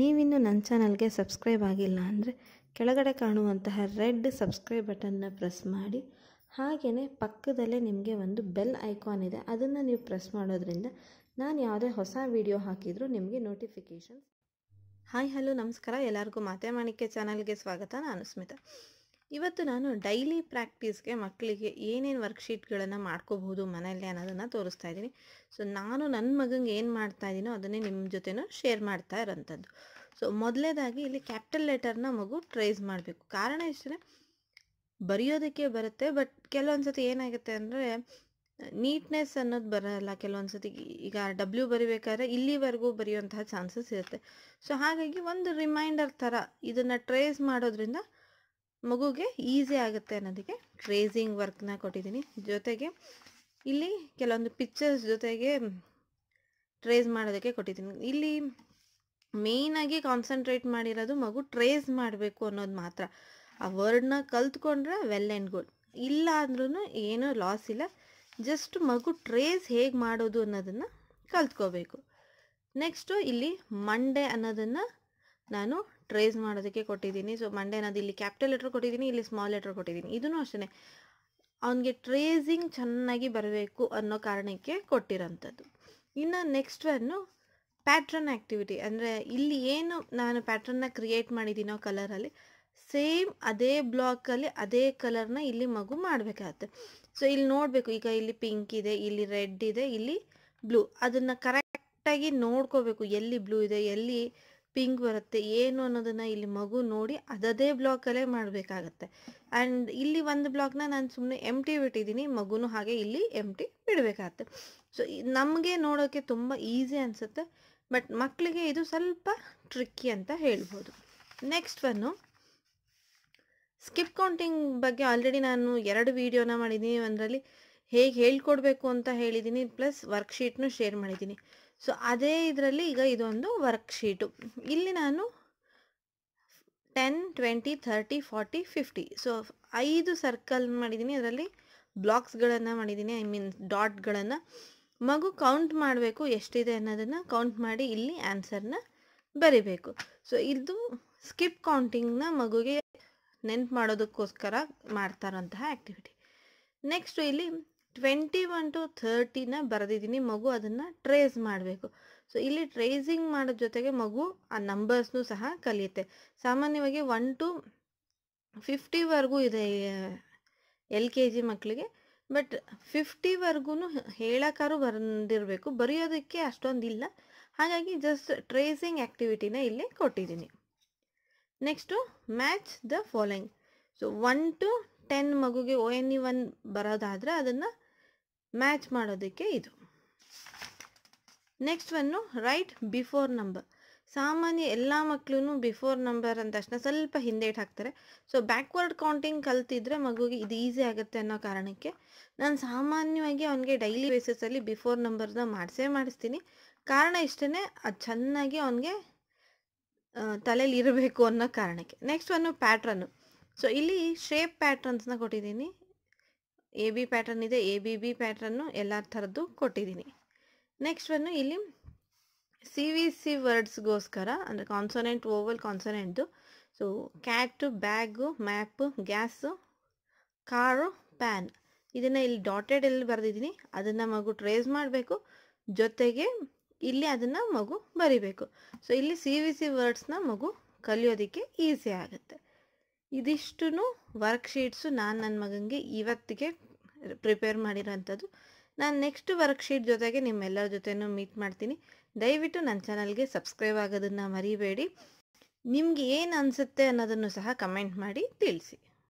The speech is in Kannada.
ನೀವಿನ್ನು ನನ್ನ ಚಾನಲ್ಗೆ ಸಬ್ಸ್ಕ್ರೈಬ್ ಆಗಿಲ್ಲ ಅಂದರೆ ಕೆಳಗಡೆ ಕಾಣುವಂತಹ ರೆಡ್ ಸಬ್ಸ್ಕ್ರೈಬ್ ಬಟನ್ನ ಪ್ರೆಸ್ ಮಾಡಿ ಹಾಗೆಯೇ ಪಕ್ಕದಲ್ಲೇ ನಿಮಗೆ ಒಂದು ಬೆಲ್ ಐಕಾನ್ ಇದೆ ಅದನ್ನು ನೀವು ಪ್ರೆಸ್ ಮಾಡೋದ್ರಿಂದ ನಾನು ಯಾವುದೇ ಹೊಸ ವಿಡಿಯೋ ಹಾಕಿದರೂ ನಿಮಗೆ ನೋಟಿಫಿಕೇಷನ್ಸ್ ಹಾಯ್ ಹಲೋ ನಮಸ್ಕಾರ ಎಲ್ಲರಿಗೂ ಮಾತೆ ಮಾಣಿಕೆ ಚಾನಲ್ಗೆ ಸ್ವಾಗತ ನಾನು ಸ್ಮಿತಾ ಇವತ್ತು ನಾನು ಡೈಲಿ ಪ್ರಾಕ್ಟೀಸ್ಗೆ ಮಕ್ಕಳಿಗೆ ಏನೇನು ವರ್ಕ್ಶೀಟ್ಗಳನ್ನು ಮಾಡ್ಕೋಬಹುದು ಮನೆಯಲ್ಲಿ ಅನ್ನೋದನ್ನು ತೋರಿಸ್ತಾ ಇದ್ದೀನಿ ಸೊ ನಾನು ನನ್ನ ಮಗಂಗೆ ಏನು ಮಾಡ್ತಾ ಇದ್ದೀನೋ ಅದನ್ನೇ ನಿಮ್ಮ ಜೊತೆನೂ ಶೇರ್ ಮಾಡ್ತಾ ಇರೋಂಥದ್ದು ಸೊ ಮೊದಲೇದಾಗಿ ಇಲ್ಲಿ ಕ್ಯಾಪಿಟಲ್ ಲೆಟರ್ನ ಮಗು ಟ್ರೈಸ್ ಮಾಡಬೇಕು ಕಾರಣ ಇಷ್ಟೇ ಬರೆಯೋದಕ್ಕೆ ಬರುತ್ತೆ ಬಟ್ ಕೆಲವೊಂದು ಸತಿ ಏನಾಗುತ್ತೆ ಅಂದರೆ ನೀಟ್ನೆಸ್ ಅನ್ನೋದು ಬರೋಲ್ಲ ಕೆಲವೊಂದು ಸತಿ ಈಗ ಡಬ್ಲ್ಯೂ ಬರಿಬೇಕಾದ್ರೆ ಇಲ್ಲಿವರೆಗೂ ಬರೆಯುವಂತಹ ಚಾನ್ಸಸ್ ಇರುತ್ತೆ ಸೊ ಹಾಗಾಗಿ ಒಂದು ರಿಮೈಂಡರ್ ಥರ ಇದನ್ನು ಟ್ರೇಸ್ ಮಾಡೋದ್ರಿಂದ ಮಗುಗೆ ಈಸಿ ಆಗುತ್ತೆ ಅನ್ನೋದಕ್ಕೆ ಟ್ರೇಸಿಂಗ್ ವರ್ಕ್ನ ಕೊಟ್ಟಿದ್ದೀನಿ ಜೊತೆಗೆ ಇಲ್ಲಿ ಕೆಲವೊಂದು ಪಿಕ್ಚರ್ಸ್ ಜೊತೆಗೆ ಟ್ರೇಸ್ ಮಾಡೋದಕ್ಕೆ ಕೊಟ್ಟಿದ್ದೀನಿ ಇಲ್ಲಿ ಮೇಯ್ನಾಗಿ ಕಾನ್ಸಂಟ್ರೇಟ್ ಮಾಡಿರೋದು ಮಗು ಟ್ರೇಸ್ ಮಾಡಬೇಕು ಅನ್ನೋದು ಮಾತ್ರ ಆ ವರ್ಡ್ನ ಕಲ್ತ್ಕೊಂಡ್ರೆ ವೆಲ್ ಆ್ಯಂಡ್ ಗುಡ್ ಇಲ್ಲ ಅಂದ್ರೂ ಏನೂ ಲಾಸ್ ಇಲ್ಲ ಜಸ್ಟ್ ಮಗು ಟ್ರೇಸ್ ಹೇಗೆ ಮಾಡೋದು ಅನ್ನೋದನ್ನು ಕಲ್ತ್ಕೋಬೇಕು ನೆಕ್ಸ್ಟು ಇಲ್ಲಿ ಮಂಡೆ ಅನ್ನೋದನ್ನು ನಾನು ಟ್ರೇಸ್ ಮಾಡೋದಕ್ಕೆ ಕೊಟ್ಟಿದ್ದೀನಿ ಸೊ ಮಂಡೇನದು ನಾನು ಇಲ್ಲಿ ಕ್ಯಾಪಿಟಲ್ ಲೆಟ್ರ್ ಕೊಟ್ಟಿದ್ದೀನಿ ಇಲ್ಲಿ ಸ್ಮಾಲ್ ಲೆಟ್ರ್ ಕೊಟ್ಟಿದ್ದೀನಿ ಇದೂ ಅಷ್ಟೇ ಅವನಿಗೆ ಟ್ರೇಸಿಂಗ್ ಚೆನ್ನಾಗಿ ಬರಬೇಕು ಅನ್ನೋ ಕಾರಣಕ್ಕೆ ಕೊಟ್ಟಿರೋಂಥದ್ದು ಇನ್ನು ನೆಕ್ಸ್ಟ್ ಒಂದು ಪ್ಯಾಟ್ರನ್ ಆ್ಯಕ್ಟಿವಿಟಿ ಅಂದರೆ ಇಲ್ಲಿ ಏನು ನಾನು ಪ್ಯಾಟ್ರನ್ನ ಕ್ರಿಯೇಟ್ ಮಾಡಿದ್ದೀನೋ ಕಲರಲ್ಲಿ ಸೇಮ್ ಅದೇ ಬ್ಲಾಕಲ್ಲಿ ಅದೇ ಕಲರ್ನ ಇಲ್ಲಿ ಮಗು ಮಾಡಬೇಕಾಗತ್ತೆ ಸೊ ಇಲ್ಲಿ ನೋಡಬೇಕು ಈಗ ಇಲ್ಲಿ ಪಿಂಕ್ ಇದೆ ಇಲ್ಲಿ ರೆಡ್ ಇದೆ ಇಲ್ಲಿ ಬ್ಲೂ ಅದನ್ನು ಕರೆಕ್ಟಾಗಿ ನೋಡ್ಕೋಬೇಕು ಎಲ್ಲಿ ಬ್ಲೂ ಇದೆ ಎಲ್ಲಿ ಪಿಂಗ್ ಬರುತ್ತೆ ಏನು ಅನ್ನೋದನ್ನು ಇಲ್ಲಿ ಮಗು ನೋಡಿ ಅದದೇ ಬ್ಲಾಕಲ್ಲೇ ಮಾಡಬೇಕಾಗತ್ತೆ ಆ್ಯಂಡ್ ಇಲ್ಲಿ ಒಂದು ಬ್ಲಾಕ್ನ ನಾನು ಸುಮ್ಮನೆ ಎಮ್ ಟಿ ಬಿಟ್ಟಿದ್ದೀನಿ ಮಗುನೂ ಹಾಗೆ ಇಲ್ಲಿ ಎಮ್ ಟಿ ಬಿಡಬೇಕಾಗತ್ತೆ ಸೊ ನಮಗೆ ನೋಡೋಕ್ಕೆ ತುಂಬ ಈಸಿ ಅನ್ಸುತ್ತೆ ಬಟ್ ಮಕ್ಕಳಿಗೆ ಇದು ಸ್ವಲ್ಪ ಟ್ರಿಕ್ಕಿ ಅಂತ ಹೇಳ್ಬೋದು ನೆಕ್ಸ್ಟ್ ಒನ್ನು ಸ್ಕಿಪ್ ಕೌಂಟಿಂಗ್ ಬಗ್ಗೆ ಆಲ್ರೆಡಿ ನಾನು ಎರಡು ವಿಡಿಯೋನ ಮಾಡಿದ್ದೀನಿ ಒಂದರಲ್ಲಿ ಹೇಗೆ ಹೇಳ್ಕೊಡ್ಬೇಕು ಅಂತ ಹೇಳಿದ್ದೀನಿ ಪ್ಲಸ್ ವರ್ಕ್ಶೀಟ್ನು ಶೇರ್ ಮಾಡಿದ್ದೀನಿ ಸೊ ಅದೇ ಇದರಲ್ಲಿ ಈಗ ಇದೊಂದು ವರ್ಕ್ಶೀಟು ಇಲ್ಲಿ ನಾನು ten twenty thirty forty fifty so ಐದು ಸರ್ಕಲ್ ಮಾಡಿದ್ದೀನಿ ಅದರಲ್ಲಿ ಬ್ಲಾಕ್ಸ್ಗಳನ್ನು ಮಾಡಿದ್ದೀನಿ ಐ ಮೀನ್ ಡಾಟ್ಗಳನ್ನು ಮಗು ಕೌಂಟ್ ಮಾಡಬೇಕು ಎಷ್ಟಿದೆ ಅನ್ನೋದನ್ನು ಕೌಂಟ್ ಮಾಡಿ ಇಲ್ಲಿ ಆನ್ಸರ್ನ ಬರಿಬೇಕು ಸೊ ಇದು ಸ್ಕಿಪ್ ಕೌಂಟಿಂಗ್ನ ಮಗುಗೆ ನೆನ್ಪು ಮಾಡೋದಕ್ಕೋಸ್ಕರ ಮಾಡ್ತಾರಂತಹ ಆ್ಯಕ್ಟಿವಿಟಿ ನೆಕ್ಸ್ಟು ಇಲ್ಲಿ ಟ್ವೆಂಟಿ ಒನ್ ಟು ಥರ್ಟಿನ ಬರೆದಿದ್ದೀನಿ ಮಗು ಅದನ್ನು ಟ್ರೇಸ್ ಮಾಡಬೇಕು ಸೊ ಇಲ್ಲಿ ಟ್ರೇಸಿಂಗ್ ಮಾಡೋ ಜೊತೆಗೆ ಮಗು ಆ ನಂಬರ್ಸ್ನು ಸಹ ಕಲಿಯುತ್ತೆ ಸಾಮಾನ್ಯವಾಗಿ ಒನ್ ಟು ಫಿಫ್ಟಿವರೆಗೂ ಇದೆ ಎಲ್ ಕೆ ಜಿ ಮಕ್ಕಳಿಗೆ ಬಟ್ ಫಿಫ್ಟಿವರೆಗೂ ಹೇಳೋಕಾರು ಬಂದಿರಬೇಕು ಬರೆಯೋದಕ್ಕೆ ಅಷ್ಟೊಂದಿಲ್ಲ ಹಾಗಾಗಿ ಜಸ್ಟ್ ಟ್ರೇಸಿಂಗ್ ಆ್ಯಕ್ಟಿವಿಟಿನ ಇಲ್ಲಿ ಕೊಟ್ಟಿದ್ದೀನಿ next match the following so one to ten ಮಗುಗೆ O N E e one ಬರೋದಾದರೆ ಅದನ್ನು ಮ್ಯಾಚ್ ಮಾಡೋದಕ್ಕೆ ಇದು next one right before number ಸಾಮಾನ್ಯ ಎಲ್ಲ ಮಕ್ಕಳು ಬಿಫೋರ್ ನಂಬರ್ ಅಂದ ತಕ್ಷಣ ಸ್ವಲ್ಪ ಹಿಂದೆ ಹಾಕ್ತಾರೆ ಸೊ ಬ್ಯಾಕ್ವರ್ಡ್ ಕೌಂಟಿಂಗ್ ಕಲ್ತಿದ್ರೆ ಮಗುಗೆ ಇದು ಈಸಿ ಆಗುತ್ತೆ ಅನ್ನೋ ಕಾರಣಕ್ಕೆ ನಾನು ಸಾಮಾನ್ಯವಾಗಿ ಅವನಿಗೆ ಡೈಲಿ ಬೇಸಿಸಲ್ಲಿ ಬಿಫೋರ್ ನಂಬರ್ನ ಮಾಡಿಸೇ ಮಾಡಿಸ್ತೀನಿ ಕಾರಣ ಇಷ್ಟೇ ಅದು ಚೆನ್ನಾಗಿ ಅವನಿಗೆ ತಲೆಯಲ್ಲಿ ಇರಬೇಕು ಅನ್ನೋ ಕಾರಣಕ್ಕೆ ನೆಕ್ಸ್ಟ್ ಒಂದು ಪ್ಯಾಟ್ರನ್ನು ಸೊ ಇಲ್ಲಿ ಶೇಪ್ ಪ್ಯಾಟ್ರನ್ಸ್ನ ಕೊಟ್ಟಿದ್ದೀನಿ ಎ ಬಿ ಪ್ಯಾಟರ್ನ್ ಇದೆ ಎ ಬಿ ಬಿ ಪ್ಯಾಟ್ರನ್ನು ಎಲ್ಲ ಥರದ್ದು ಕೊಟ್ಟಿದ್ದೀನಿ ನೆಕ್ಸ್ಟ್ ಬಂದು ಇಲ್ಲಿ ಸಿ ವಿ ಸಿ ವರ್ಡ್ಸ್ಗೋಸ್ಕರ ಅಂದರೆ ಕಾನ್ಸನೆಂಟ್ ಓವಲ್ ಕಾನ್ಸನೆಂಟ್ದು so cat bag map gas car pan ಇದನ್ನು ಇಲ್ಲಿ ಡಾಟೆಡ್ ಎಲ್ಲಿ ಬರೆದಿದ್ದೀನಿ ಅದನ್ನು ಮಗು ಟ್ರೇಸ್ ಮಾಡಬೇಕು ಜೊತೆಗೆ ಇಲ್ಲಿ ಅದನ್ನು ಮಗು ಬರಿಬೇಕು ಸೊ ಇಲ್ಲಿ ಸಿ ವಿ ಸಿ ವರ್ಡ್ಸ್ನ ಮಗು ಕಲಿಯೋದಕ್ಕೆ ಈಸಿ ಆಗುತ್ತೆ ಇದಿಷ್ಟು ವರ್ಕ್ಶೀಟ್ಸು ನಾನು ನನ್ನ ಮಗನಿಗೆ ಇವತ್ತಿಗೆ ಪ್ರಿಪೇರ್ ಮಾಡಿರೋಂಥದ್ದು ನಾನು ನೆಕ್ಸ್ಟ್ ವರ್ಕ್ಶೀಟ್ ಜೊತೆಗೆ ನಿಮ್ಮೆಲ್ಲರ ಜೊತೆನೂ ಮೀಟ್ ಮಾಡ್ತೀನಿ ದಯವಿಟ್ಟು ನನ್ನ ಚಾನಲ್ಗೆ ಸಬ್ಸ್ಕ್ರೈಬ್ ಆಗೋದನ್ನು ಮರಿಬೇಡಿ ನಿಮ್ಗೆ ಏನು ಅನಿಸುತ್ತೆ ಅನ್ನೋದನ್ನು ಸಹ ಕಮೆಂಟ್ ಮಾಡಿ ತಿಳಿಸಿ